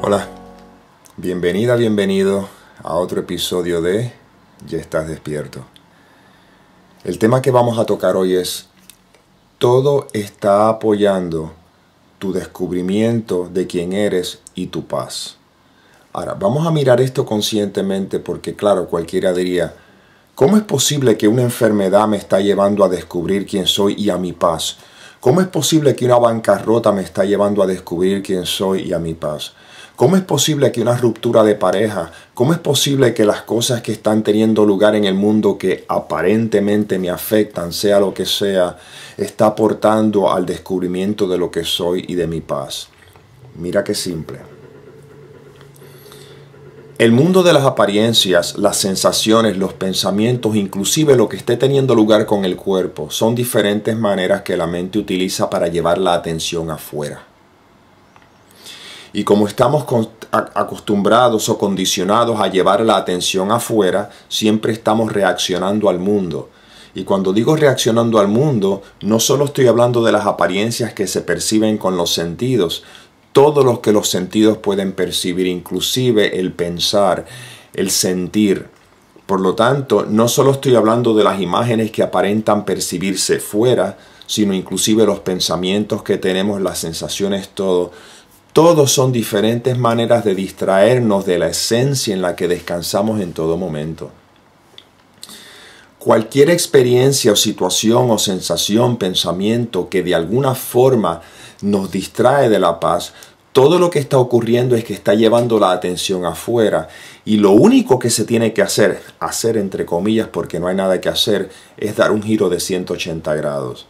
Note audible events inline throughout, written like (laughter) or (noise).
Hola, bienvenida, bienvenido a otro episodio de Ya estás despierto. El tema que vamos a tocar hoy es, todo está apoyando tu descubrimiento de quién eres y tu paz. Ahora, vamos a mirar esto conscientemente porque claro, cualquiera diría, ¿cómo es posible que una enfermedad me está llevando a descubrir quién soy y a mi paz? ¿Cómo es posible que una bancarrota me está llevando a descubrir quién soy y a mi paz? ¿Cómo es posible que una ruptura de pareja, cómo es posible que las cosas que están teniendo lugar en el mundo que aparentemente me afectan, sea lo que sea, está aportando al descubrimiento de lo que soy y de mi paz? Mira qué simple. El mundo de las apariencias, las sensaciones, los pensamientos, inclusive lo que esté teniendo lugar con el cuerpo, son diferentes maneras que la mente utiliza para llevar la atención afuera. Y como estamos acostumbrados o condicionados a llevar la atención afuera, siempre estamos reaccionando al mundo. Y cuando digo reaccionando al mundo, no solo estoy hablando de las apariencias que se perciben con los sentidos, todos los que los sentidos pueden percibir, inclusive el pensar, el sentir. Por lo tanto, no solo estoy hablando de las imágenes que aparentan percibirse fuera, sino inclusive los pensamientos que tenemos, las sensaciones, todo todos son diferentes maneras de distraernos de la esencia en la que descansamos en todo momento. Cualquier experiencia o situación o sensación, pensamiento que de alguna forma nos distrae de la paz, todo lo que está ocurriendo es que está llevando la atención afuera y lo único que se tiene que hacer, hacer entre comillas porque no hay nada que hacer, es dar un giro de 180 grados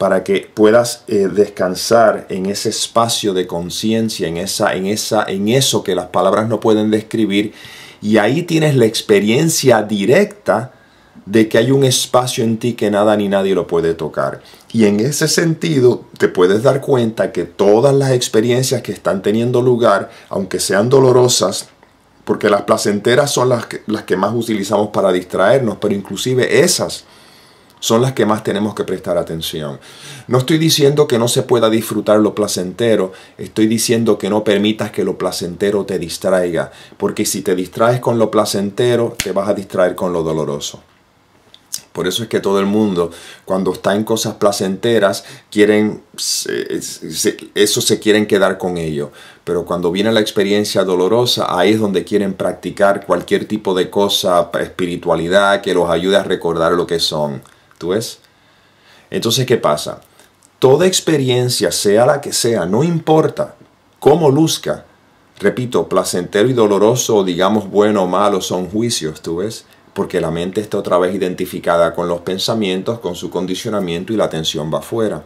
para que puedas eh, descansar en ese espacio de conciencia, en esa, en esa, en eso que las palabras no pueden describir, y ahí tienes la experiencia directa de que hay un espacio en ti que nada ni nadie lo puede tocar. Y en ese sentido te puedes dar cuenta que todas las experiencias que están teniendo lugar, aunque sean dolorosas, porque las placenteras son las las que más utilizamos para distraernos, pero inclusive esas son las que más tenemos que prestar atención. No estoy diciendo que no se pueda disfrutar lo placentero, estoy diciendo que no permitas que lo placentero te distraiga, porque si te distraes con lo placentero, te vas a distraer con lo doloroso. Por eso es que todo el mundo, cuando está en cosas placenteras, quieren, eso se quieren quedar con ello. Pero cuando viene la experiencia dolorosa, ahí es donde quieren practicar cualquier tipo de cosa, espiritualidad, que los ayude a recordar lo que son. ¿Tú ves? Entonces, ¿qué pasa? Toda experiencia, sea la que sea, no importa cómo luzca, repito, placentero y doloroso, digamos bueno o malo, son juicios, ¿tú ves? Porque la mente está otra vez identificada con los pensamientos, con su condicionamiento y la atención va afuera.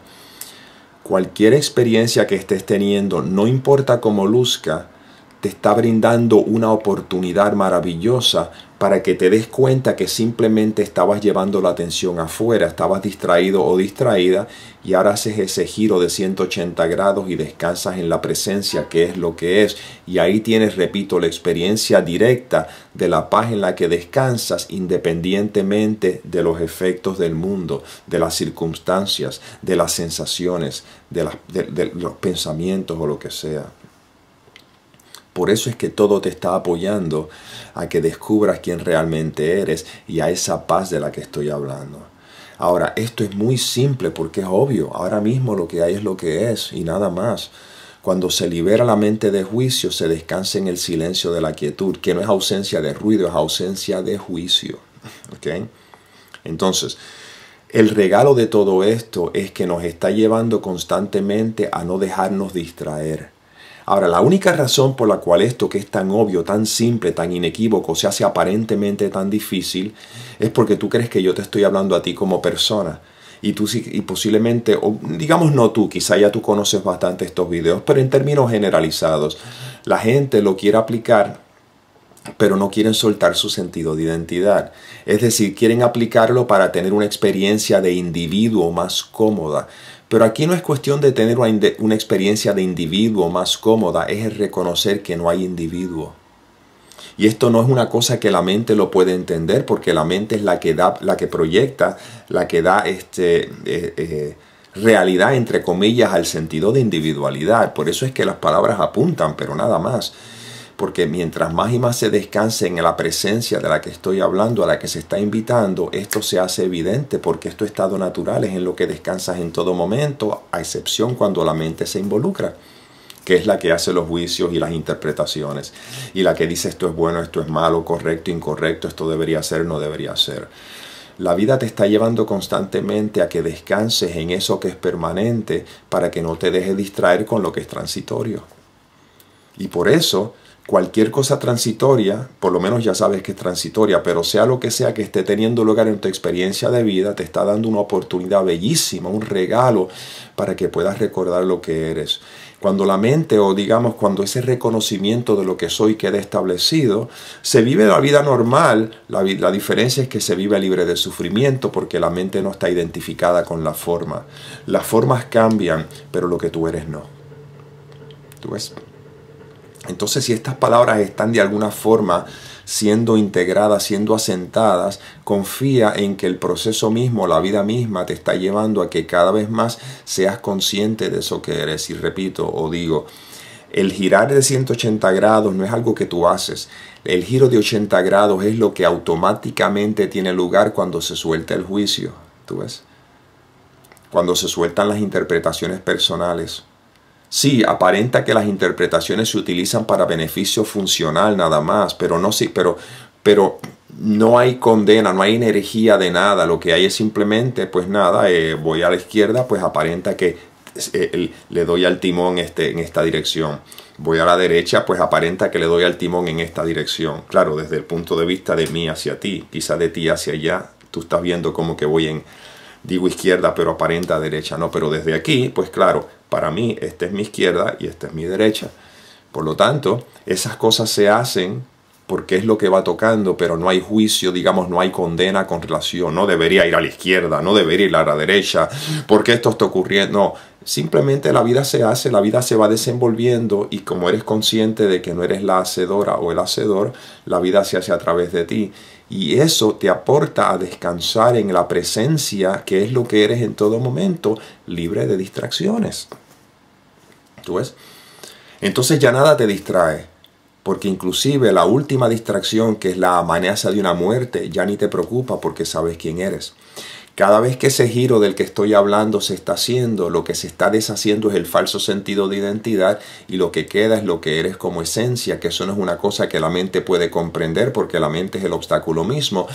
Cualquier experiencia que estés teniendo, no importa cómo luzca, te está brindando una oportunidad maravillosa para que te des cuenta que simplemente estabas llevando la atención afuera, estabas distraído o distraída y ahora haces ese giro de 180 grados y descansas en la presencia que es lo que es. Y ahí tienes, repito, la experiencia directa de la paz en la que descansas independientemente de los efectos del mundo, de las circunstancias, de las sensaciones, de, de los pensamientos o lo que sea. Por eso es que todo te está apoyando a que descubras quién realmente eres y a esa paz de la que estoy hablando. Ahora, esto es muy simple porque es obvio. Ahora mismo lo que hay es lo que es y nada más. Cuando se libera la mente de juicio, se descansa en el silencio de la quietud, que no es ausencia de ruido, es ausencia de juicio. (laughs) Entonces, el regalo de todo esto es que nos está llevando constantemente a no dejarnos distraer Ahora, la única razón por la cual esto que es tan obvio, tan simple, tan inequívoco, se hace aparentemente tan difícil, es porque tú crees que yo te estoy hablando a ti como persona. Y tú y posiblemente, o digamos no tú, quizá ya tú conoces bastante estos videos, pero en términos generalizados, la gente lo quiere aplicar pero no quieren soltar su sentido de identidad. Es decir, quieren aplicarlo para tener una experiencia de individuo más cómoda. Pero aquí no es cuestión de tener una experiencia de individuo más cómoda, es el reconocer que no hay individuo. Y esto no es una cosa que la mente lo puede entender, porque la mente es la que da, la que proyecta, la que da este, eh, eh, realidad, entre comillas, al sentido de individualidad. Por eso es que las palabras apuntan, pero nada más porque mientras más y más se descanse en la presencia de la que estoy hablando, a la que se está invitando, esto se hace evidente porque esto estado natural, es en lo que descansas en todo momento, a excepción cuando la mente se involucra que es la que hace los juicios y las interpretaciones, y la que dice esto es bueno, esto es malo, correcto, incorrecto, esto debería ser, no debería ser. La vida te está llevando constantemente a que descanses en eso que es permanente para que no te dejes distraer con lo que es transitorio. Y por eso cualquier cosa transitoria, por lo menos ya sabes que es transitoria, pero sea lo que sea que esté teniendo lugar en tu experiencia de vida, te está dando una oportunidad bellísima, un regalo para que puedas recordar lo que eres. Cuando la mente o digamos cuando ese reconocimiento de lo que soy queda establecido, se vive la vida normal, la, la diferencia es que se vive libre de sufrimiento porque la mente no está identificada con la forma. Las formas cambian, pero lo que tú eres no. ¿Tú ves? Entonces, si estas palabras están de alguna forma siendo integradas, siendo asentadas, confía en que el proceso mismo, la vida misma, te está llevando a que cada vez más seas consciente de eso que eres. Y repito o digo, el girar de 180 grados no es algo que tú haces. El giro de 80 grados es lo que automáticamente tiene lugar cuando se suelta el juicio. ¿Tú ves? Cuando se sueltan las interpretaciones personales Sí, aparenta que las interpretaciones se utilizan para beneficio funcional nada más, pero no sí, pero, pero no hay condena, no hay energía de nada. Lo que hay es simplemente, pues nada, eh, voy a la izquierda, pues aparenta que eh, le doy al timón este, en esta dirección. Voy a la derecha, pues aparenta que le doy al timón en esta dirección. Claro, desde el punto de vista de mí hacia ti, quizá de ti hacia allá, tú estás viendo como que voy en, digo izquierda, pero aparenta derecha. No, pero desde aquí, pues claro, para mí, esta es mi izquierda y esta es mi derecha. Por lo tanto, esas cosas se hacen porque es lo que va tocando, pero no hay juicio, digamos, no hay condena con relación, no debería ir a la izquierda, no debería ir a la derecha, porque esto está ocurriendo, no, simplemente la vida se hace, la vida se va desenvolviendo y como eres consciente de que no eres la hacedora o el hacedor, la vida se hace a través de ti y eso te aporta a descansar en la presencia que es lo que eres en todo momento, libre de distracciones. Entonces ya nada te distrae, porque inclusive la última distracción, que es la amenaza de una muerte, ya ni te preocupa porque sabes quién eres. Cada vez que ese giro del que estoy hablando se está haciendo, lo que se está deshaciendo es el falso sentido de identidad y lo que queda es lo que eres como esencia, que eso no es una cosa que la mente puede comprender porque la mente es el obstáculo mismo,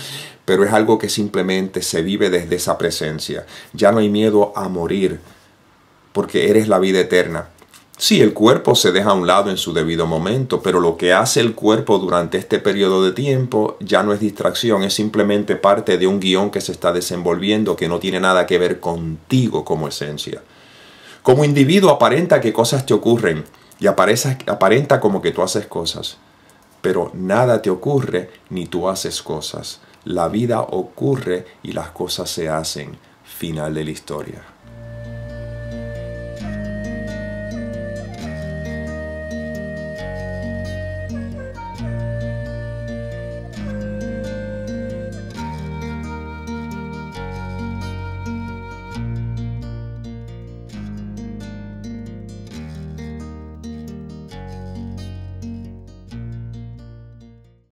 pero es algo que simplemente se vive desde esa presencia. Ya no hay miedo a morir porque eres la vida eterna. Sí, el cuerpo se deja a un lado en su debido momento, pero lo que hace el cuerpo durante este periodo de tiempo ya no es distracción, es simplemente parte de un guión que se está desenvolviendo que no tiene nada que ver contigo como esencia. Como individuo aparenta que cosas te ocurren y aparenta como que tú haces cosas, pero nada te ocurre ni tú haces cosas. La vida ocurre y las cosas se hacen. Final de la historia.